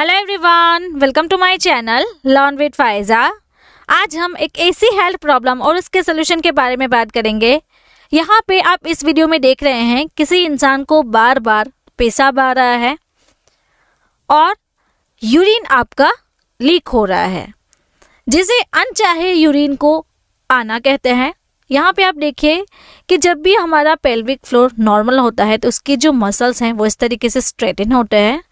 hello everyone welcome to my channel learn with Faiza आज हम एक ऐसी हेल्थ प्रॉब्लम और उसके सोल्यूशन के बारे में बात करेंगे यहाँ पे आप इस वीडियो में देख रहे हैं किसी इंसान को बार बार पेशाब आ रहा है और यूरिन आपका लीक हो रहा है जिसे अनचाहे यूरिन को आना कहते हैं यहाँ पे आप देखिए कि जब भी हमारा पेल्विक फ्लोर नॉर्मल होता है तो उसकी जो मसल्स हैं वो इस तरीके से स्ट्रेटन होते हैं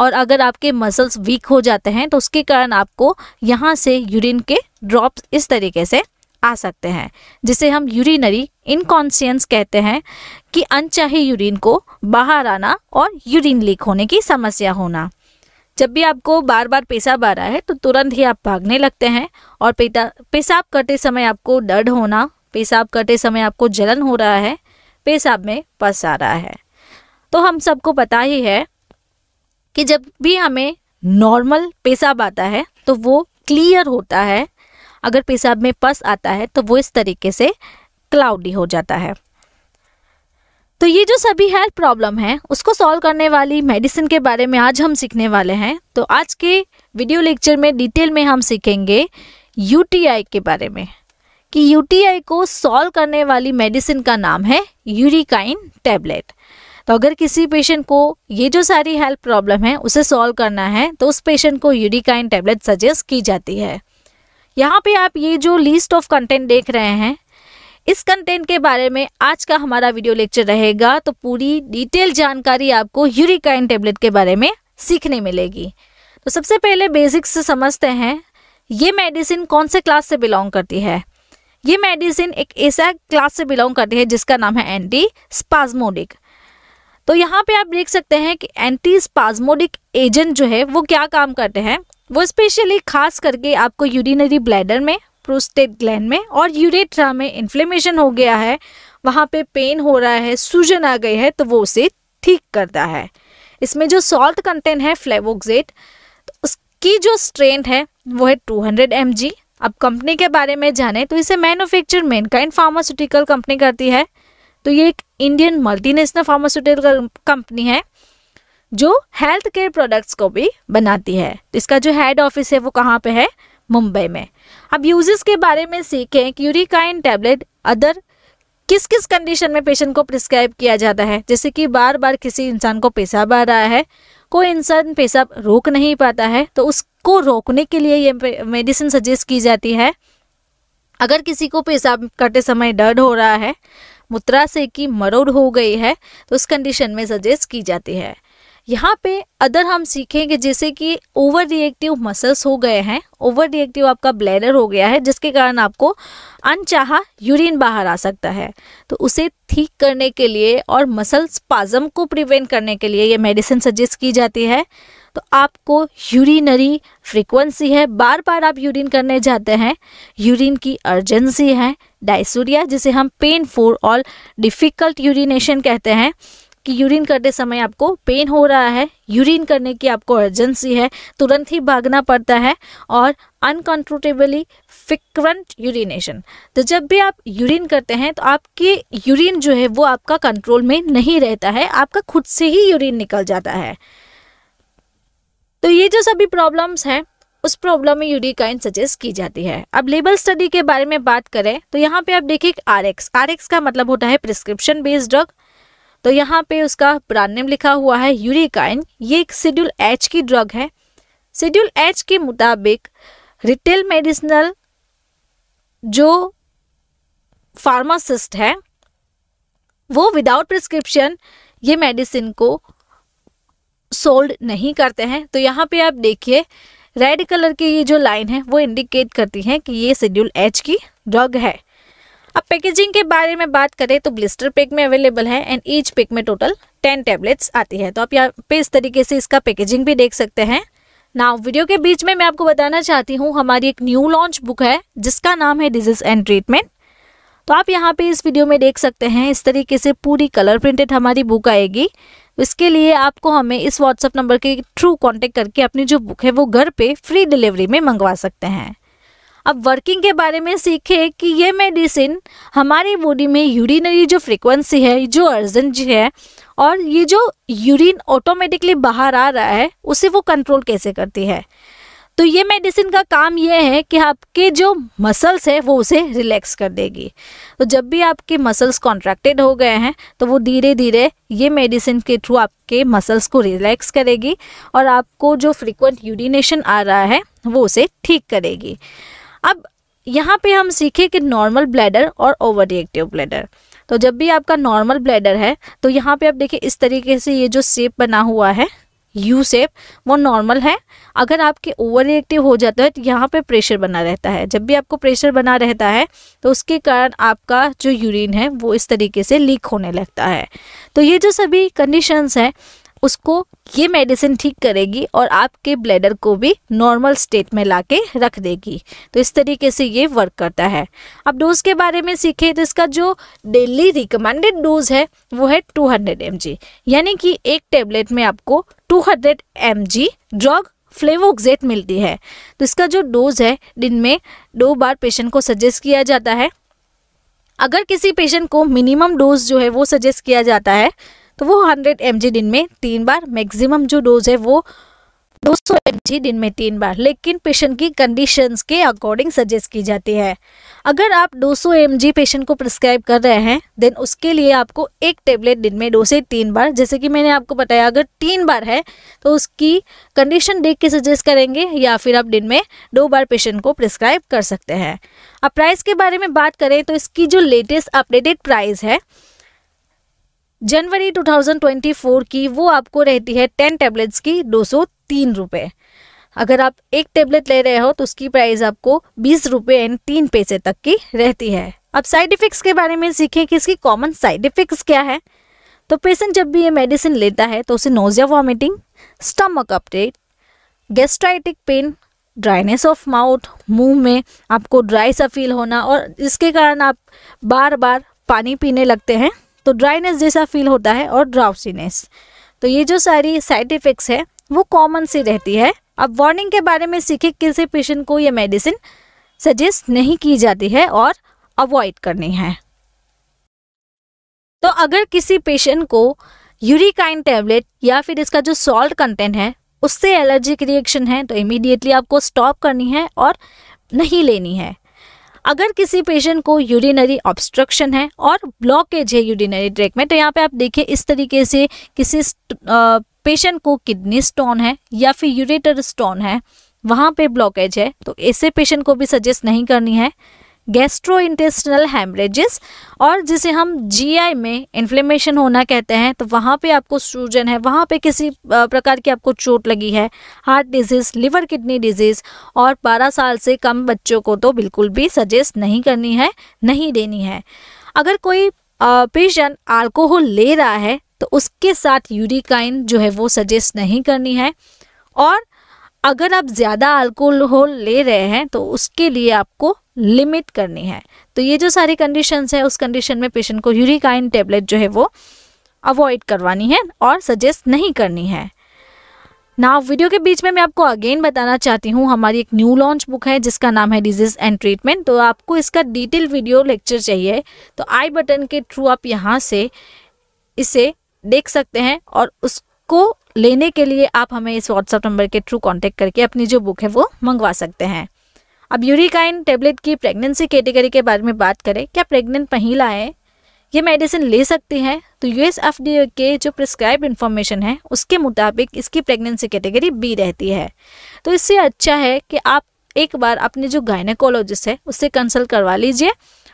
और अगर आपके मसल्स वीक हो जाते हैं तो उसके कारण आपको यहाँ से यूरिन के ड्रॉप्स इस तरीके से आ सकते हैं जिसे हम यूरिनरी इनकॉन्सियंस कहते हैं कि अनचाहे यूरिन को बाहर आना और यूरिन लीक होने की समस्या होना जब भी आपको बार बार पेशाब आ रहा है तो तुरंत ही आप भागने लगते हैं और पेटा पेशाब करते समय आपको दर्द होना पेशाब करते समय आपको जलन हो रहा है पेशाब में पस आ रहा है तो हम सबको पता ही है कि जब भी हमें नॉर्मल पेशाब आता है तो वो क्लियर होता है अगर पेशाब में पस आता है तो वो इस तरीके से क्लाउडी हो जाता है तो ये जो सभी हेल्थ प्रॉब्लम है उसको सॉल्व करने वाली मेडिसिन के बारे में आज हम सीखने वाले हैं तो आज के वीडियो लेक्चर में डिटेल में हम सीखेंगे यूटीआई के बारे में कि यूटीआई को सॉल्व करने वाली मेडिसिन का नाम है यूरिकाइन टैबलेट तो अगर किसी पेशेंट को ये जो सारी हेल्थ प्रॉब्लम है उसे सॉल्व करना है तो उस पेशेंट को यूडिकाइन टेबलेट सजेस्ट की जाती है यहाँ पे आप ये जो लिस्ट ऑफ कंटेंट देख रहे हैं इस कंटेंट के बारे में आज का हमारा वीडियो लेक्चर रहेगा तो पूरी डिटेल जानकारी आपको यूरिकाइन टेबलेट के बारे में सीखने मिलेगी तो सबसे पहले बेसिक्स से समझते हैं ये मेडिसिन कौन से क्लास से बिलोंग करती है ये मेडिसिन एक ऐसा क्लास से बिलोंग करती है जिसका नाम है एंटी स्पाजमोडिक तो यहाँ पे आप देख सकते हैं कि एंटी स्पाजमोडिक एजेंट जो है वो क्या काम करते हैं वो स्पेशली खास करके आपको यूरिनरी ब्लैडर में प्रोस्टेट ग्लैंड में और यूरेट्रा में इन्फ्लेमेशन हो गया है वहाँ पे पेन हो रहा है सूजन आ गई है तो वो उसे ठीक करता है इसमें जो सॉल्ट कंटेंट है फ्लेवोक्जेट तो उसकी जो स्ट्रेंथ है वो है 200 हंड्रेड अब कंपनी के बारे में जाने तो इसे मैन्युफैक्चर मेनकाइंड फार्मास्यूटिकल कंपनी करती है तो ये एक इंडियन मल्टीनेशनल फार्मास्यूटिकल कंपनी है जो हेल्थ केयर प्रोडक्ट्स को भी बनाती है तो इसका जो हेड ऑफिस है वो कहाँ पे है मुंबई में अब यूजेस के बारे में सीखें कि यूरिकाइन टैबलेट अदर किस किस कंडीशन में पेशेंट को प्रिस्क्राइब किया जाता है जैसे कि बार बार किसी इंसान को पेशाब आ रहा है कोई इंसान पेशाब रोक नहीं पाता है तो उसको रोकने के लिए ये मेडिसिन सजेस्ट की जाती है अगर किसी को पेशाब करते समय डर्ड हो रहा है मुद्रा से की मरोड़ हो गई है तो उस कंडीशन में सजेस्ट की जाती है यहाँ पे अदर हम सीखेंगे जैसे कि ओवर रिएक्टिव मसल्स हो गए हैं ओवर रिएक्टिव आपका ब्लैडर हो गया है जिसके कारण आपको अनचाहा यूरिन बाहर आ सकता है तो उसे ठीक करने के लिए और मसल्स पाजम को प्रिवेंट करने के लिए ये मेडिसिन सजेस्ट की जाती है तो आपको यूरिनरी फ्रीक्वेंसी है बार बार आप यूरिन करने जाते हैं यूरिन की अर्जेंसी है डाइसूरिया जिसे हम pain for all difficult urination कहते हैं कि यूरिन करते समय आपको पेन हो रहा है यूरिन करने की आपको अर्जेंसी है तुरंत ही भागना पड़ता है और अनकंट्रोटेबली फिक्रंट यूरिनेशन तो जब भी आप यूरिन करते हैं तो आपके यूरिन जो है वो आपका कंट्रोल में नहीं रहता है आपका खुद से ही यूरिन निकल जाता है तो ये जो सभी प्रॉब्लम्स हैं उस प्रॉब्लम में यूरिकाइन सजेस्ट की जाती है अब लेबल स्टडी के बारे में बात करें तो यहाँ पे आप देखिए आर एक्स आर एक्स का मतलब होता है प्रिस्क्रिप्शन बेस्ड ड्रग तो यहाँ पे उसका ब्रांड नेम लिखा हुआ है यूरिकाइन ये एक शेड्यूल एच की ड्रग है शेड्यूल एच के मुताबिक रिटेल मेडिसिनल जो फार्मासिस्ट है वो विदाउट प्रिस्क्रिप्शन ये मेडिसिन को सोल्ड नहीं करते हैं तो यहाँ पे आप देखिए रेड कलर की ये जो लाइन है वो इंडिकेट करती है कि ये शेड्यूल एच की ड्रग है अब पैकेजिंग के बारे में बात करें तो ब्लिस्टर पैक में अवेलेबल है एंड ईच पैक में टोटल टेन टेबलेट्स आती है तो आप यहाँ पे इस तरीके से इसका पैकेजिंग भी देख सकते हैं ना वीडियो के बीच में मैं आपको बताना चाहती हूँ हमारी एक न्यू लॉन्च बुक है जिसका नाम है डिजीज एंड ट्रीटमेंट तो आप यहाँ पे इस वीडियो में देख सकते हैं इस तरीके से पूरी कलर प्रिंटेड हमारी बुक आएगी इसके लिए आपको हमें इस व्हाट्सअप नंबर के थ्रू कॉन्टेक्ट करके अपनी जो बुक है वो घर पर फ्री डिलीवरी में मंगवा सकते हैं अब वर्किंग के बारे में सीखे कि ये मेडिसिन हमारी बॉडी में यूरिनरी जो फ्रिक्वेंसी है जो अर्जेंट है और ये जो यूरिन ऑटोमेटिकली बाहर आ रहा है उसे वो कंट्रोल कैसे करती है तो ये मेडिसिन का काम ये है कि आपके जो मसल्स है वो उसे रिलैक्स कर देगी तो जब भी आपके मसल्स कॉन्ट्रैक्टेड हो गए हैं तो वो धीरे धीरे ये मेडिसिन के थ्रू आपके मसल्स को रिलैक्स करेगी और आपको जो फ्रिक्वेंट यूरिनेशन आ रहा है वो उसे ठीक करेगी अब यहाँ पे हम सीखे कि नॉर्मल ब्लैडर और ओवर रिएक्टिव ब्लैडर तो जब भी आपका नॉर्मल ब्लैडर है तो यहाँ पे आप देखिए इस तरीके से ये जो सेप बना हुआ है यू सेप वो नॉर्मल है अगर आपके ओवर रिएक्टिव हो जाता है तो यहाँ पे प्रेशर बना रहता है जब भी आपको प्रेशर बना रहता है तो उसके कारण आपका जो यूरिन है वो इस तरीके से लीक होने लगता है तो ये जो सभी कंडीशंस हैं उसको ये मेडिसिन ठीक करेगी और आपके ब्लैडर को भी नॉर्मल स्टेट में ला के रख देगी तो इस तरीके से ये वर्क करता है अब डोज के बारे में सीखें तो इसका जो डेली रिकमेंडेड डोज है वो है 200 हंड्रेड यानी कि एक टेबलेट में आपको 200 हंड्रेड ड्रग फ्लेवोक्जेट मिलती है तो इसका जो डोज है दिन में दो बार पेशेंट को सजेस्ट किया जाता है अगर किसी पेशेंट को मिनिमम डोज जो है वो सजेस्ट किया जाता है तो वो हंड्रेड एम दिन में तीन बार मैक्सिमम जो डोज है वो 200 सौ एम दिन में तीन बार लेकिन पेशेंट की कंडीशंस के अकॉर्डिंग सजेस्ट की जाती है अगर आप 200 सौ एम पेशेंट को प्रिस्क्राइब कर रहे हैं देन उसके लिए आपको एक टेबलेट दिन में दो से तीन बार जैसे कि मैंने आपको बताया अगर तीन बार है तो उसकी कंडीशन देख के सजेस्ट करेंगे या फिर आप दिन में दो बार पेशेंट को प्रिस्क्राइब कर सकते हैं अब प्राइस के बारे में बात करें तो इसकी जो लेटेस्ट अपडेटेड प्राइस है जनवरी 2024 की वो आपको रहती है टेन टेबलेट्स की दो सौ तीन रुपये अगर आप एक टेबलेट ले रहे हो तो उसकी प्राइस आपको बीस रुपये एंड तीन पैसे तक की रहती है अब साइड इफ़ेक्ट्स के बारे में सीखें कि इसकी कॉमन साइड इफ़ेक्ट्स क्या है तो पेशेंट जब भी ये मेडिसिन लेता है तो उसे nausea vomiting stomach upset gastritic pain dryness of mouth मुंह में आपको ड्राई सा फील होना और इसके कारण आप बार बार पानी पीने लगते हैं तो ड्राइनेस जैसा फील होता है और ड्राउसीनेस तो ये जो सारी साइड इफ़ेक्ट्स है वो कॉमन सी रहती है अब वार्निंग के बारे में सीखे किसी पेशेंट को ये मेडिसिन सजेस्ट नहीं की जाती है और अवॉइड करनी है तो अगर किसी पेशेंट को यूरिकाइन टैबलेट या फिर इसका जो सॉल्ट कंटेंट है उससे एलर्जिक रिएक्शन है तो इमीडिएटली आपको स्टॉप करनी है और नहीं लेनी है अगर किसी पेशेंट को यूरिनरी ऑब्स्ट्रक्शन है और ब्लॉकेज है यूरिनरी ट्रैक में तो यहाँ पे आप देखिए इस तरीके से किसी पेशेंट को किडनी स्टोन है या फिर यूरेटर स्टोन है वहाँ पे ब्लॉकेज है तो ऐसे पेशेंट को भी सजेस्ट नहीं करनी है गैस्ट्रो इंटेस्टनल हेमरेजिस और जिसे हम जीआई में इन्फ्लेमेशन होना कहते हैं तो वहाँ पे आपको सूजन है वहाँ पे किसी प्रकार की आपको चोट लगी है heart disease liver kidney disease और 12 साल से कम बच्चों को तो बिल्कुल भी सजेस्ट नहीं करनी है नहीं देनी है अगर कोई पेशेंट अल्कोहल ले रहा है तो उसके साथ यूरिकाइन जो है वो सजेस्ट नहीं करनी है और अगर आप ज़्यादा अल्कोहल ले रहे हैं तो उसके लिए आपको लिमिट करनी है तो ये जो सारी कंडीशंस है उस कंडीशन में पेशेंट को यूरिकाइन टेबलेट जो है वो अवॉइड करवानी है और सजेस्ट नहीं करनी है ना वीडियो के बीच में मैं आपको अगेन बताना चाहती हूँ हमारी एक न्यू लॉन्च बुक है जिसका नाम है डिजीज़ एंड ट्रीटमेंट तो आपको इसका डिटेल वीडियो लेक्चर चाहिए तो आई बटन के थ्रू आप यहाँ से इसे देख सकते हैं और उसको लेने के लिए आप हमें इस व्हाट्सएप नंबर के थ्रू कांटेक्ट करके अपनी जो बुक है वो मंगवा सकते हैं अब यूरिकाइन टेबलेट की प्रेगनेंसी कैटेगरी के बारे में बात करें क्या प्रेग्नेंट महिलाएं ये मेडिसिन ले सकती हैं तो यूएस एफडीए के जो प्रिस्क्राइब इन्फॉर्मेशन है उसके मुताबिक इसकी प्रेगनेंसी कैटेगरी बी रहती है तो इससे अच्छा है कि आप एक बार अपने जो गायनेकोलॉजिस्ट है उससे कंसल्ट करवा लीजिए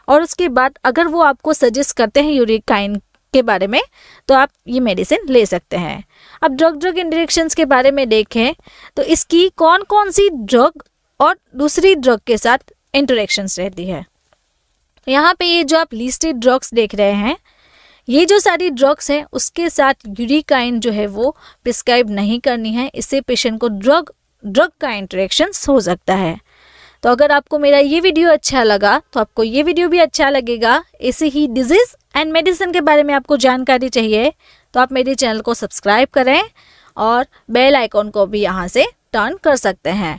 और उसके बाद अगर वो आपको सजेस्ट करते हैं यूरिकाइन के बारे में तो आप ये मेडिसिन ले सकते हैं अब ड्रग ड्रग इंडरेक्शंस के बारे में देखें तो इसकी कौन कौन सी ड्रग और दूसरी ड्रग के साथ इंटरेक्शंस रहती है यहाँ पे ये जो आप लिस्टेड ड्रग्स देख रहे हैं ये जो सारी ड्रग्स हैं उसके साथ यूरिकाइन जो है वो प्रिस्क्राइब नहीं करनी है इससे पेशेंट को ड्रग ड्रग का इंटरेक्शन हो सकता है तो अगर आपको मेरा ये वीडियो अच्छा लगा तो आपको ये वीडियो भी अच्छा लगेगा ऐसे ही डिजीज़ एंड मेडिसिन के बारे में आपको जानकारी चाहिए तो आप मेरे चैनल को सब्सक्राइब करें और बेल आइकॉन को भी यहाँ से टर्न कर सकते हैं